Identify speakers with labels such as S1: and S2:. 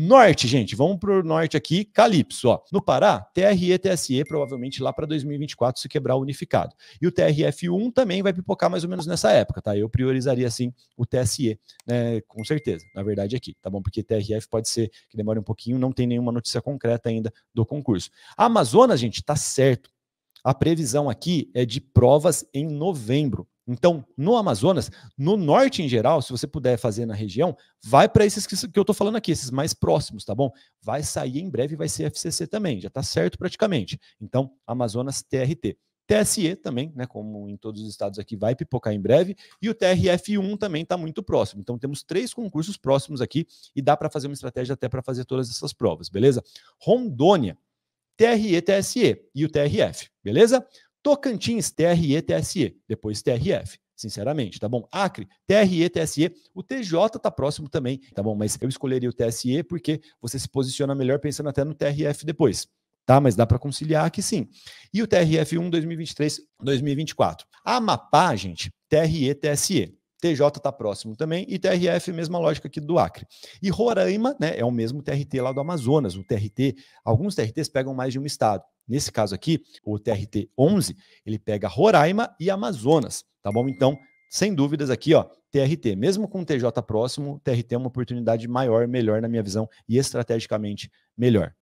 S1: Norte, gente, vamos para o norte aqui, Calypso. Ó. No Pará, TRE, TSE, provavelmente lá para 2024 se quebrar o unificado. E o TRF1 também vai pipocar mais ou menos nessa época, tá? Eu priorizaria, assim, o TSE, né? com certeza, na verdade aqui, tá bom? Porque TRF pode ser que demore um pouquinho, não tem nenhuma notícia concreta ainda do concurso. A Amazonas, gente, tá certo. A previsão aqui é de provas em novembro. Então, no Amazonas, no norte em geral, se você puder fazer na região, vai para esses que, eu estou falando aqui, esses mais próximos, tá bom? Vai sair em breve, vai ser FCC também, já está certo praticamente. Então, Amazonas TRT. TSE também, né, como em todos os estados aqui, vai pipocar em breve, e o TRF1 também está muito próximo. Então temos três concursos próximos aqui e dá para fazer uma estratégia até para fazer todas essas provas, beleza? Rondônia, TRE, TSE e o TRF, beleza? Tocantins, TRE, TSE, depois TRF sinceramente, tá bom? Acre, TRE, TSE, o TJ tá próximo também, tá bom? Mas eu escolheria o TSE porque você se posiciona melhor pensando até no TRF depois. Tá, mas dá para conciliar aqui sim. E o TRF1 2023-2024. Amapá, gente, TRE, TSE. TJ está próximo também, e TRF, mesma lógica aqui do Acre. E Roraima né, é o mesmo TRT lá do Amazonas, o TRT, alguns TRTs pegam mais de um estado. Nesse caso aqui, o TRT 11, ele pega Roraima e Amazonas, tá bom? Então, sem dúvidas aqui, ó, TRT, mesmo com o TJ próximo, TRT é uma oportunidade maior, melhor na minha visão e estrategicamente melhor.